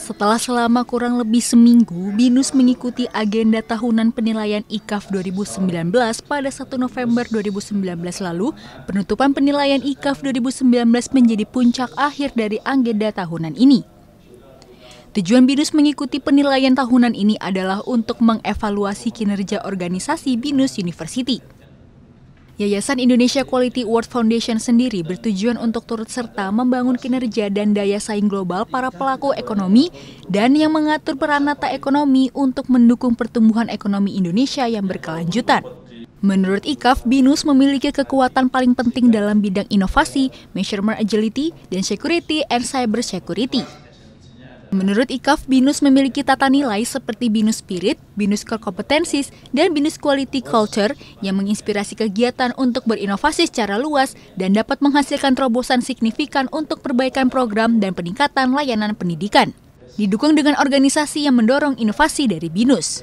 Setelah selama kurang lebih seminggu, BINUS mengikuti agenda tahunan penilaian IKAF 2019 pada 1 November 2019 lalu, penutupan penilaian IKAF 2019 menjadi puncak akhir dari agenda tahunan ini. Tujuan BINUS mengikuti penilaian tahunan ini adalah untuk mengevaluasi kinerja organisasi BINUS University. Yayasan Indonesia Quality World Foundation sendiri bertujuan untuk turut serta membangun kinerja dan daya saing global para pelaku ekonomi dan yang mengatur peran nata ekonomi untuk mendukung pertumbuhan ekonomi Indonesia yang berkelanjutan. Menurut IKAF, BINUS memiliki kekuatan paling penting dalam bidang inovasi, measurement agility, dan security and cyber security. Menurut IKAF, BINUS memiliki tata nilai seperti BINUS Spirit, BINUS Core Competencies, dan BINUS Quality Culture yang menginspirasi kegiatan untuk berinovasi secara luas dan dapat menghasilkan terobosan signifikan untuk perbaikan program dan peningkatan layanan pendidikan. Didukung dengan organisasi yang mendorong inovasi dari BINUS.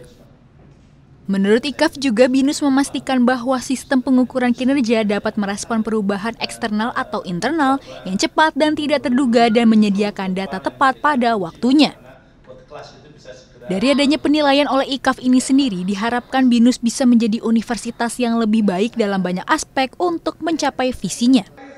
Menurut IKAF juga BINUS memastikan bahwa sistem pengukuran kinerja dapat merespon perubahan eksternal atau internal yang cepat dan tidak terduga dan menyediakan data tepat pada waktunya. Dari adanya penilaian oleh IKAF ini sendiri, diharapkan BINUS bisa menjadi universitas yang lebih baik dalam banyak aspek untuk mencapai visinya.